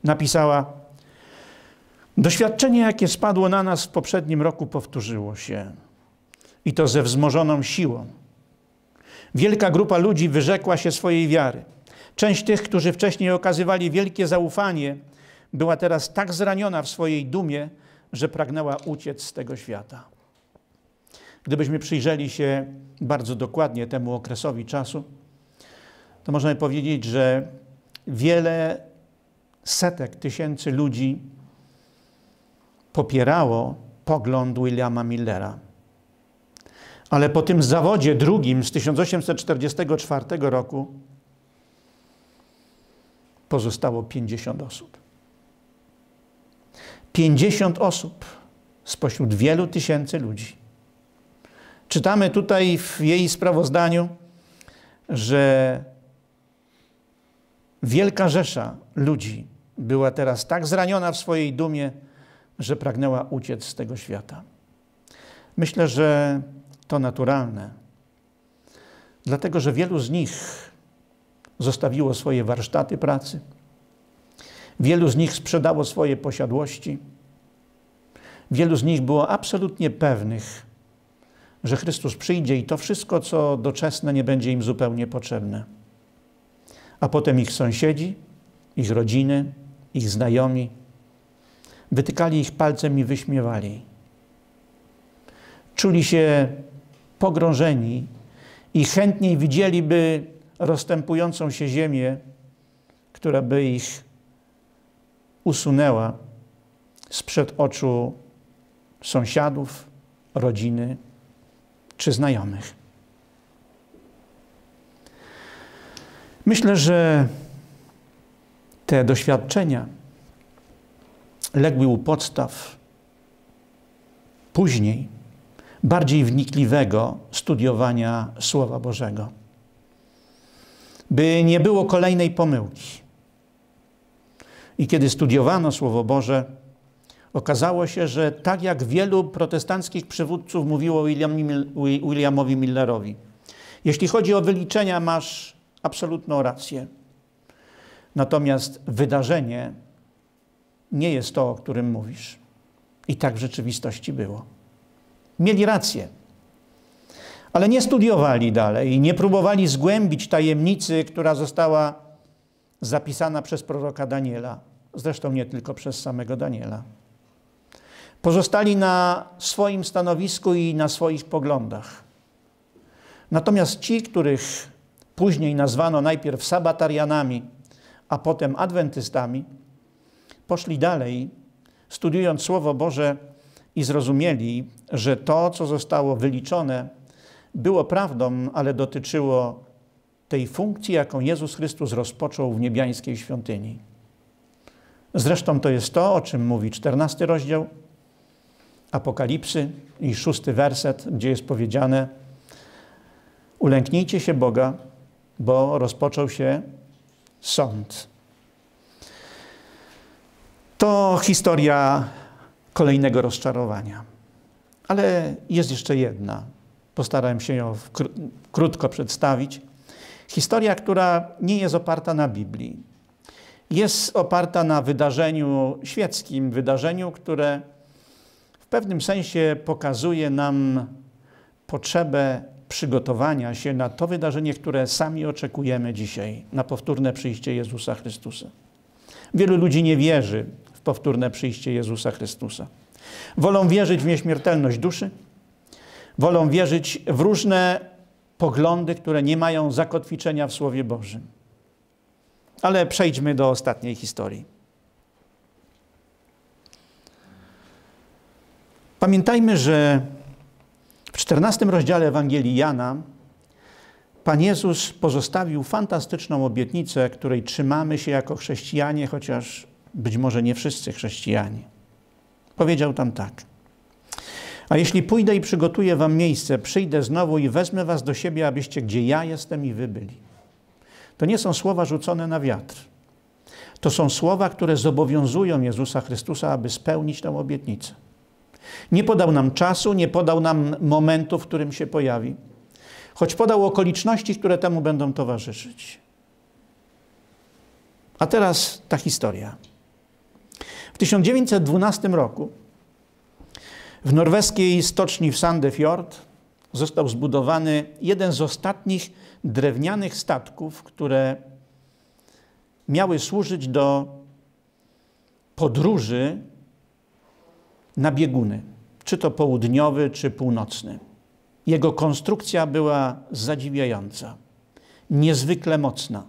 napisała: Doświadczenie, jakie spadło na nas w poprzednim roku, powtórzyło się i to ze wzmożoną siłą. Wielka grupa ludzi wyrzekła się swojej wiary. Część tych, którzy wcześniej okazywali wielkie zaufanie, była teraz tak zraniona w swojej dumie, że pragnęła uciec z tego świata. Gdybyśmy przyjrzeli się bardzo dokładnie temu okresowi czasu, to można powiedzieć, że wiele setek tysięcy ludzi popierało pogląd Williama Millera. Ale po tym zawodzie drugim z 1844 roku pozostało 50 osób. 50 osób spośród wielu tysięcy ludzi. Czytamy tutaj w jej sprawozdaniu, że wielka rzesza ludzi była teraz tak zraniona w swojej dumie, że pragnęła uciec z tego świata. Myślę, że to naturalne, dlatego że wielu z nich zostawiło swoje warsztaty pracy, wielu z nich sprzedało swoje posiadłości, wielu z nich było absolutnie pewnych, że Chrystus przyjdzie i to wszystko, co doczesne, nie będzie im zupełnie potrzebne. A potem ich sąsiedzi, ich rodziny, ich znajomi. Wytykali ich palcem i wyśmiewali. Czuli się pogrążeni i chętniej widzieliby rozstępującą się ziemię, która by ich usunęła sprzed oczu sąsiadów, rodziny czy znajomych. Myślę, że te doświadczenia legły u podstaw później bardziej wnikliwego studiowania Słowa Bożego. By nie było kolejnej pomyłki. I kiedy studiowano Słowo Boże, okazało się, że tak jak wielu protestanckich przywódców mówiło Williamowi Millerowi, jeśli chodzi o wyliczenia, masz absolutną rację – Natomiast wydarzenie nie jest to, o którym mówisz. I tak w rzeczywistości było. Mieli rację. Ale nie studiowali dalej, nie próbowali zgłębić tajemnicy, która została zapisana przez proroka Daniela. Zresztą nie tylko przez samego Daniela. Pozostali na swoim stanowisku i na swoich poglądach. Natomiast ci, których później nazwano najpierw sabatarianami, a potem adwentystami, poszli dalej, studiując Słowo Boże i zrozumieli, że to, co zostało wyliczone, było prawdą, ale dotyczyło tej funkcji, jaką Jezus Chrystus rozpoczął w niebiańskiej świątyni. Zresztą to jest to, o czym mówi 14 rozdział Apokalipsy i szósty werset, gdzie jest powiedziane: Ulęknijcie się Boga, bo rozpoczął się sąd. To historia kolejnego rozczarowania. Ale jest jeszcze jedna. Postarałem się ją krótko przedstawić. Historia, która nie jest oparta na Biblii. Jest oparta na wydarzeniu świeckim, wydarzeniu, które w pewnym sensie pokazuje nam potrzebę przygotowania się na to wydarzenie, które sami oczekujemy dzisiaj, na powtórne przyjście Jezusa Chrystusa. Wielu ludzi nie wierzy w powtórne przyjście Jezusa Chrystusa. Wolą wierzyć w nieśmiertelność duszy, wolą wierzyć w różne poglądy, które nie mają zakotwiczenia w Słowie Bożym. Ale przejdźmy do ostatniej historii. Pamiętajmy, że w 14 rozdziale Ewangelii Jana Pan Jezus pozostawił fantastyczną obietnicę, której trzymamy się jako chrześcijanie, chociaż być może nie wszyscy chrześcijanie. Powiedział tam tak. A jeśli pójdę i przygotuję wam miejsce, przyjdę znowu i wezmę was do siebie, abyście gdzie ja jestem i wy byli. To nie są słowa rzucone na wiatr. To są słowa, które zobowiązują Jezusa Chrystusa, aby spełnić tę obietnicę. Nie podał nam czasu, nie podał nam momentu, w którym się pojawi, choć podał okoliczności, które temu będą towarzyszyć. A teraz ta historia. W 1912 roku w norweskiej stoczni w Sandefjord został zbudowany jeden z ostatnich drewnianych statków, które miały służyć do podróży na bieguny, czy to południowy, czy północny. Jego konstrukcja była zadziwiająca, niezwykle mocna.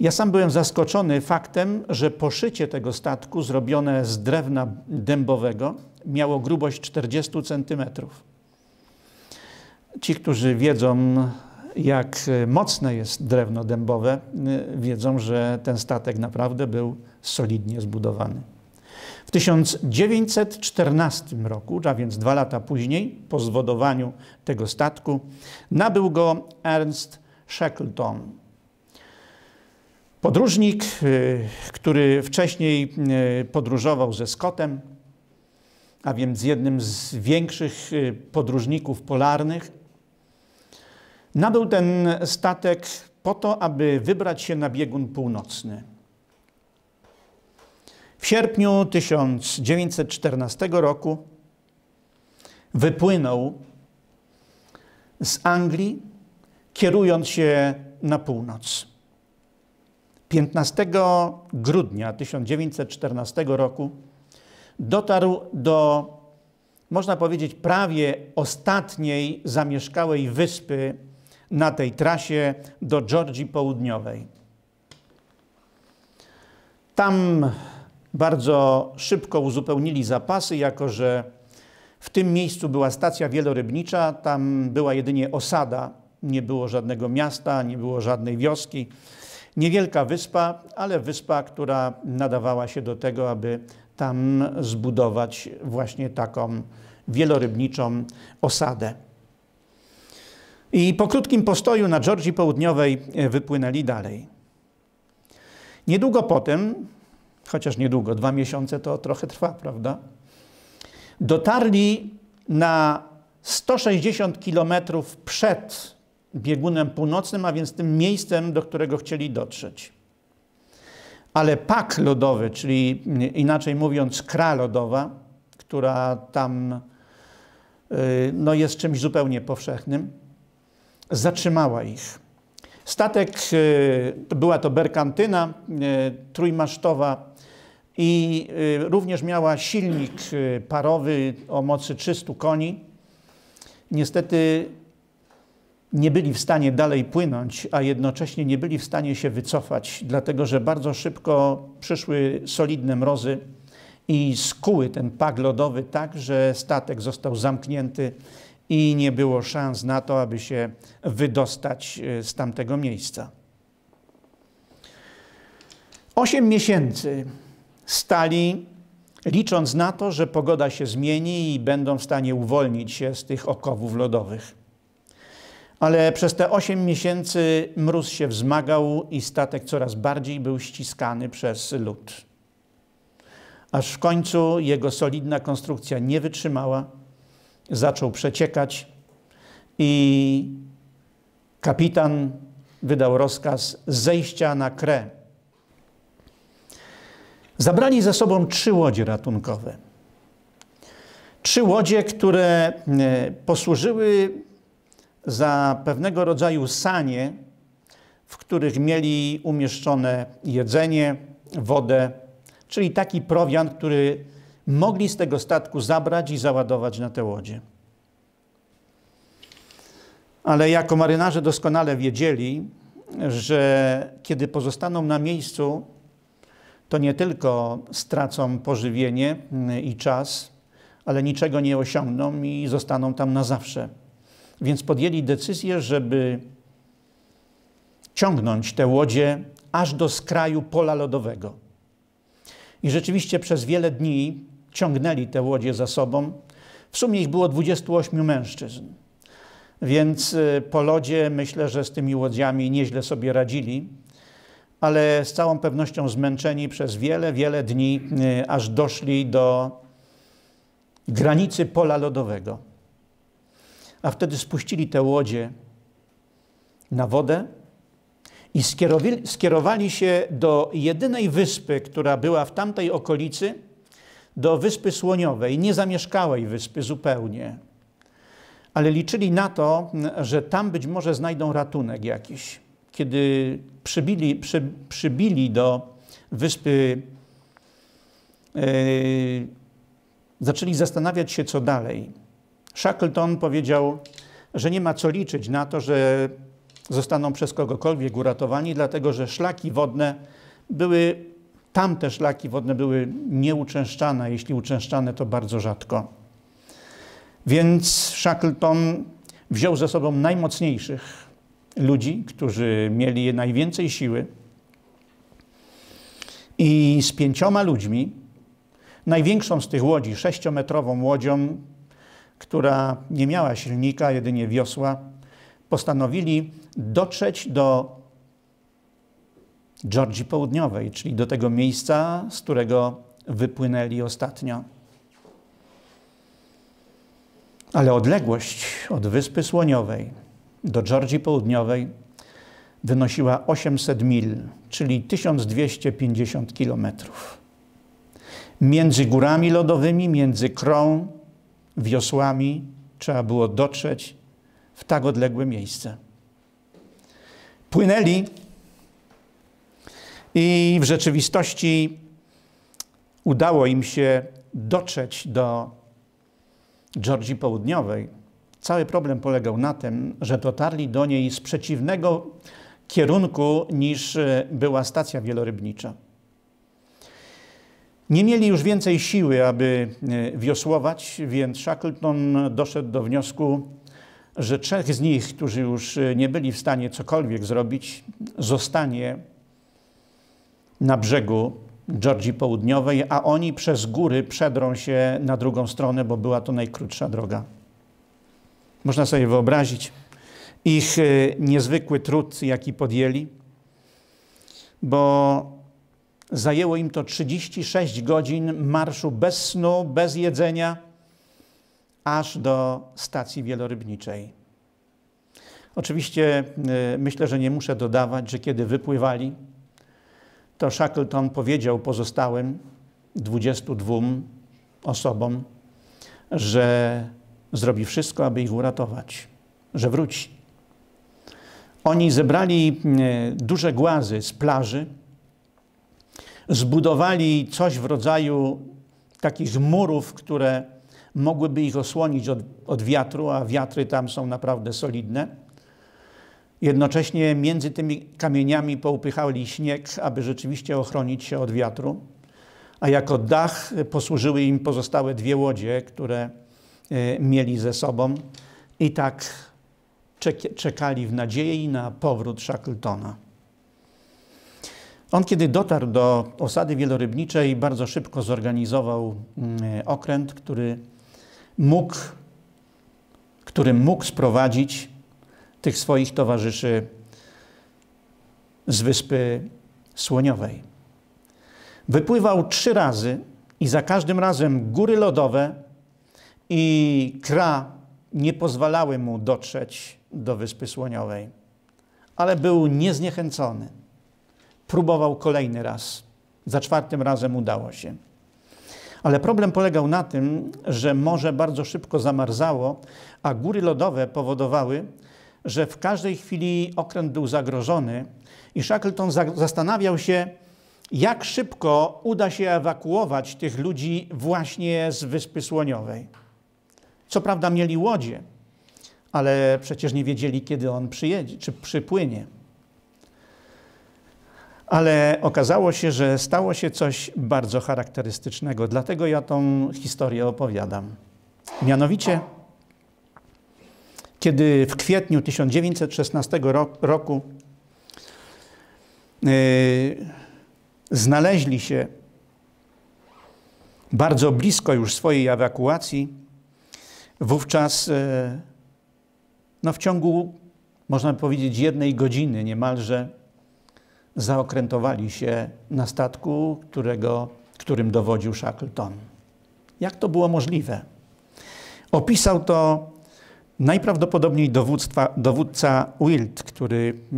Ja sam byłem zaskoczony faktem, że poszycie tego statku, zrobione z drewna dębowego, miało grubość 40 centymetrów. Ci, którzy wiedzą, jak mocne jest drewno dębowe, y, wiedzą, że ten statek naprawdę był solidnie zbudowany. W 1914 roku, a więc dwa lata później, po zwodowaniu tego statku, nabył go Ernst Shackleton. Podróżnik, y, który wcześniej y, podróżował ze Scottem, a więc jednym z większych y, podróżników polarnych, nabył ten statek po to, aby wybrać się na biegun północny. W sierpniu 1914 roku wypłynął z Anglii, kierując się na północ. 15 grudnia 1914 roku dotarł do, można powiedzieć, prawie ostatniej zamieszkałej wyspy na tej trasie do Georgii Południowej. Tam bardzo szybko uzupełnili zapasy, jako że w tym miejscu była stacja wielorybnicza, tam była jedynie osada, nie było żadnego miasta, nie było żadnej wioski. Niewielka wyspa, ale wyspa, która nadawała się do tego, aby tam zbudować właśnie taką wielorybniczą osadę. I po krótkim postoju na Georgii Południowej e, wypłynęli dalej. Niedługo potem chociaż niedługo, dwa miesiące to trochę trwa, prawda? Dotarli na 160 kilometrów przed biegunem północnym, a więc tym miejscem, do którego chcieli dotrzeć. Ale pak lodowy, czyli inaczej mówiąc, kra lodowa, która tam y, no, jest czymś zupełnie powszechnym, zatrzymała ich. Statek, e, była to berkantyna e, trójmasztowa i e, również miała silnik parowy o mocy 300 koni. Niestety nie byli w stanie dalej płynąć, a jednocześnie nie byli w stanie się wycofać, dlatego że bardzo szybko przyszły solidne mrozy i skuły ten pak lodowy tak, że statek został zamknięty i nie było szans na to, aby się wydostać e, z tamtego miejsca. Osiem miesięcy stali, licząc na to, że pogoda się zmieni i będą w stanie uwolnić się z tych okowów lodowych. Ale przez te osiem miesięcy mróz się wzmagał i statek coraz bardziej był ściskany przez lód. Aż w końcu jego solidna konstrukcja nie wytrzymała zaczął przeciekać i kapitan wydał rozkaz zejścia na Kre. Zabrali ze sobą trzy łodzie ratunkowe. Trzy łodzie, które e, posłużyły za pewnego rodzaju sanie, w których mieli umieszczone jedzenie, wodę, czyli taki prowiant, który mogli z tego statku zabrać i załadować na te łodzie. Ale jako marynarze doskonale wiedzieli, że kiedy pozostaną na miejscu, to nie tylko stracą pożywienie mm, i czas, ale niczego nie osiągną i zostaną tam na zawsze. Więc podjęli decyzję, żeby ciągnąć te łodzie aż do skraju pola lodowego. I rzeczywiście przez wiele dni ciągnęli te łodzie za sobą. W sumie ich było 28 mężczyzn. Więc y, po lodzie myślę, że z tymi łodziami nieźle sobie radzili, ale z całą pewnością zmęczeni przez wiele, wiele dni, y, aż doszli do granicy pola lodowego. A wtedy spuścili te łodzie na wodę i skierowali się do jedynej wyspy, która była w tamtej okolicy – do Wyspy Słoniowej, niezamieszkałej wyspy zupełnie. Ale liczyli na to, że tam być może znajdą ratunek jakiś. Kiedy przybili, przy, przybili do wyspy, yy, zaczęli zastanawiać się, co dalej. Shackleton powiedział, że nie ma co liczyć na to, że zostaną przez kogokolwiek uratowani, dlatego że szlaki wodne były Tamte szlaki wodne były nieuczęszczane, jeśli uczęszczane, to bardzo rzadko. Więc Shackleton wziął ze sobą najmocniejszych ludzi, którzy mieli najwięcej siły. I z pięcioma ludźmi, największą z tych łodzi, sześciometrową łodzią, która nie miała silnika, jedynie wiosła, postanowili dotrzeć do Georgii Południowej, czyli do tego miejsca, z którego wypłynęli ostatnio. Ale odległość od Wyspy Słoniowej do Georgii Południowej wynosiła 800 mil, czyli 1250 kilometrów. Między górami lodowymi, między krą, wiosłami trzeba było dotrzeć w tak odległe miejsce. Płynęli i w rzeczywistości udało im się dotrzeć do Georgii Południowej. Cały problem polegał na tym, że dotarli do niej z przeciwnego kierunku niż e, była stacja wielorybnicza. Nie mieli już więcej siły, aby e, wiosłować, więc Shackleton doszedł do wniosku, że trzech z nich, którzy już e, nie byli w stanie cokolwiek zrobić, zostanie na brzegu Georgii Południowej, a oni przez góry przedrą się na drugą stronę, bo była to najkrótsza droga. Można sobie wyobrazić ich y, niezwykły trud, jaki podjęli, bo zajęło im to 36 godzin marszu bez snu, bez jedzenia, aż do stacji wielorybniczej. Oczywiście y, myślę, że nie muszę dodawać, że kiedy wypływali, to Shackleton powiedział pozostałym 22 osobom, że zrobi wszystko, aby ich uratować, że wróci. Oni zebrali e, duże głazy z plaży, zbudowali coś w rodzaju takich murów, które mogłyby ich osłonić od, od wiatru, a wiatry tam są naprawdę solidne Jednocześnie między tymi kamieniami poupychali śnieg, aby rzeczywiście ochronić się od wiatru, a jako dach posłużyły im pozostałe dwie łodzie, które e, mieli ze sobą i tak czekali w nadziei na powrót Shackletona. On, kiedy dotarł do osady wielorybniczej, bardzo szybko zorganizował mm, okręt, który mógł, który mógł sprowadzić tych swoich towarzyszy z wyspy Słoniowej. Wypływał trzy razy i za każdym razem góry lodowe i kra nie pozwalały mu dotrzeć do wyspy Słoniowej. Ale był niezniechęcony. Próbował kolejny raz. Za czwartym razem udało się. Ale problem polegał na tym, że morze bardzo szybko zamarzało, a góry lodowe powodowały, że w każdej chwili okręt był zagrożony i Shackleton zastanawiał się, jak szybko uda się ewakuować tych ludzi właśnie z Wyspy Słoniowej. Co prawda mieli łodzie, ale przecież nie wiedzieli, kiedy on przyjedzie, czy przypłynie. Ale okazało się, że stało się coś bardzo charakterystycznego, dlatego ja tą historię opowiadam. Mianowicie kiedy w kwietniu 1916 roku e, znaleźli się bardzo blisko już swojej ewakuacji, wówczas e, no w ciągu, można powiedzieć, jednej godziny niemalże zaokrętowali się na statku, którego, którym dowodził Shackleton. Jak to było możliwe? Opisał to Najprawdopodobniej dowództwa, dowódca Wild, który e,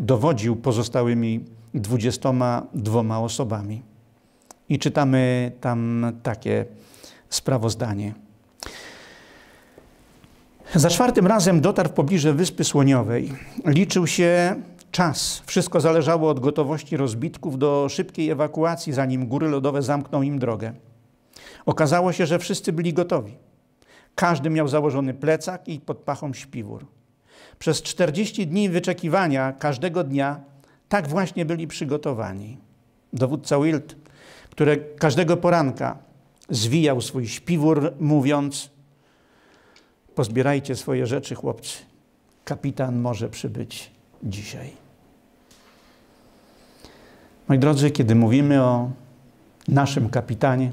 dowodził pozostałymi 22 osobami. I czytamy tam takie sprawozdanie. Za czwartym razem dotarł w pobliże Wyspy Słoniowej. Liczył się czas. Wszystko zależało od gotowości rozbitków do szybkiej ewakuacji, zanim góry lodowe zamkną im drogę. Okazało się, że wszyscy byli gotowi. Każdy miał założony plecak i pod pachą śpiwór. Przez 40 dni wyczekiwania każdego dnia tak właśnie byli przygotowani. Dowódca Wild, który każdego poranka zwijał swój śpiwór, mówiąc: Pozbierajcie swoje rzeczy, chłopcy. Kapitan może przybyć dzisiaj. Moi drodzy, kiedy mówimy o naszym kapitanie,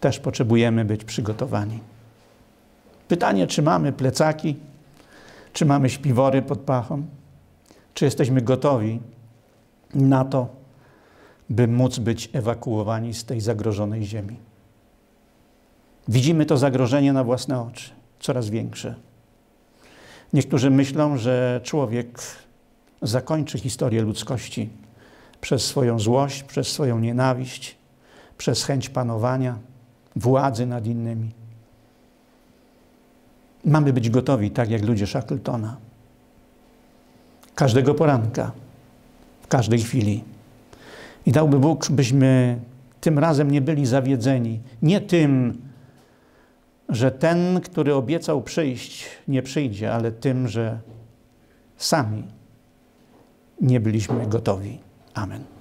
też potrzebujemy być przygotowani. Pytanie, czy mamy plecaki, czy mamy śpiwory pod pachą, czy jesteśmy gotowi na to, by móc być ewakuowani z tej zagrożonej ziemi. Widzimy to zagrożenie na własne oczy, coraz większe. Niektórzy myślą, że człowiek zakończy historię ludzkości przez swoją złość, przez swoją nienawiść, przez chęć panowania, władzy nad innymi. Mamy być gotowi, tak jak ludzie Shackletona. Każdego poranka, w każdej chwili. I dałby Bóg, byśmy tym razem nie byli zawiedzeni. Nie tym, że ten, który obiecał przyjść, nie przyjdzie, ale tym, że sami nie byliśmy gotowi. Amen.